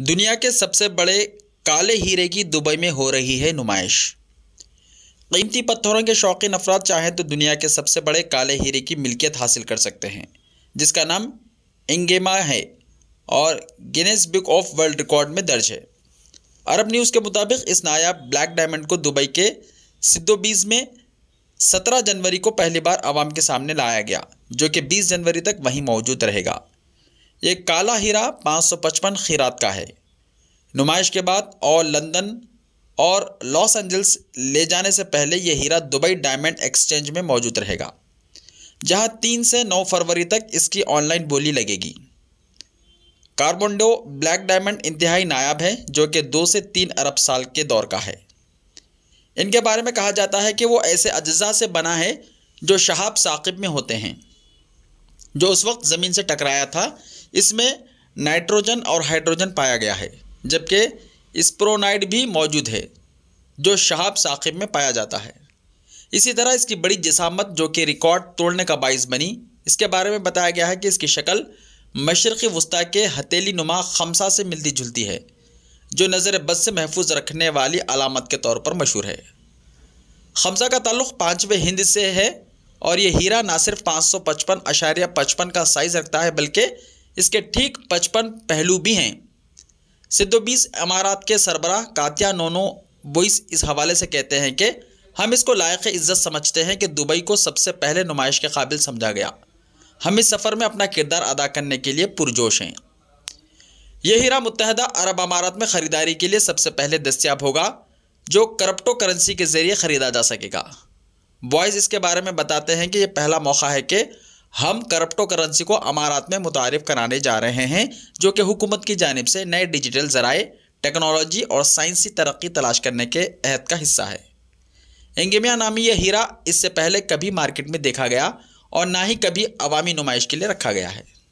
दुनिया के सबसे बड़े काले हीरे की दुबई में हो रही है नुमाइश कीमती पत्थरों के शौकीन अफराद चाहें तो दुनिया के सबसे बड़े काले हीरे की मिल्कियत हासिल कर सकते हैं जिसका नाम इंगेमा है और Guinness book of world record में दर्ज है अरब न्यूज़ के मुताबिक इस नायाब ब्लैक डायमंड को दुबई के सिद्धोबीज में 17 जनवरी को पहली बार आवाम के सामने लाया गया जो कि 20 जनवरी तक वहीं मौजूद रहेगा ये काला हीरा 555 खीरात का है नुमाइश के बाद और लंदन और लॉस एंजल्स ले जाने से पहले यह हीरा दुबई डायमंड एक्सचेंज में मौजूद रहेगा जहां तीन से नौ फरवरी तक इसकी ऑनलाइन बोली लगेगी कार्बोंडो ब्लैक डायमंड इंतहाई नायाब है जो कि दो से तीन अरब साल के दौर का है इनके बारे में कहा जाता है कि वो ऐसे अज्जा से बना है जो शहाब साकिब में होते हैं जो उस वक्त ज़मीन से टकराया था इसमें नाइट्रोजन और हाइड्रोजन पाया गया है जबकि स्प्रोनाइड भी मौजूद है जो शहाब साखिब में पाया जाता है इसी तरह इसकी बड़ी जसामत जो कि रिकॉर्ड तोड़ने का बाइस बनी इसके बारे में बताया गया है कि इसकी शक्ल मशरक़ी वस्ती के हथेली नुमा खमसा से मिलती जुलती है जो नज़र बद से महफूज रखने वाली अलामत के तौर पर मशहूर है खमसा का ताल्लुक़ पाँचवें हिंद से है और यह हीरा ना सिर्फ पाँच सौ पचपन अशारिया पचपन का साइज़ रखता है बल्कि इसके ठीक पचपन पहलू भी हैं सिद्धोबीस अमारात के सरबरा कातिया नोनो बोइस इस हवाले से कहते हैं कि हम इसको लायक इज़्ज़त समझते हैं कि दुबई को सबसे पहले नुमाइश के काबिल समझा गया हम इस सफ़र में अपना किरदार अदा करने के लिए पुरजोश हैं यह हीरा मुतहदा अरब अमारात में ख़रीदारी के लिए सबसे पहले दस्तियाब होगा जो करप्टो करेंसी के ज़रिए ख़रीदा जा सकेगा बॉयज़ इसके बारे में बताते हैं कि यह पहला मौका है कि हम करप्टो करेंसी को अमारात में मुतारफ़ कराने जा रहे हैं जो कि हुकूमत की जानब से नए डिजिटल ज़राए टेक्नोलॉजी और साइंसी तरक्की तलाश करने के अहद का हिस्सा है एंगेमिया नामी यह हीरा इससे पहले कभी मार्केट में देखा गया और ना ही कभी अवामी नुमाइश के लिए रखा गया है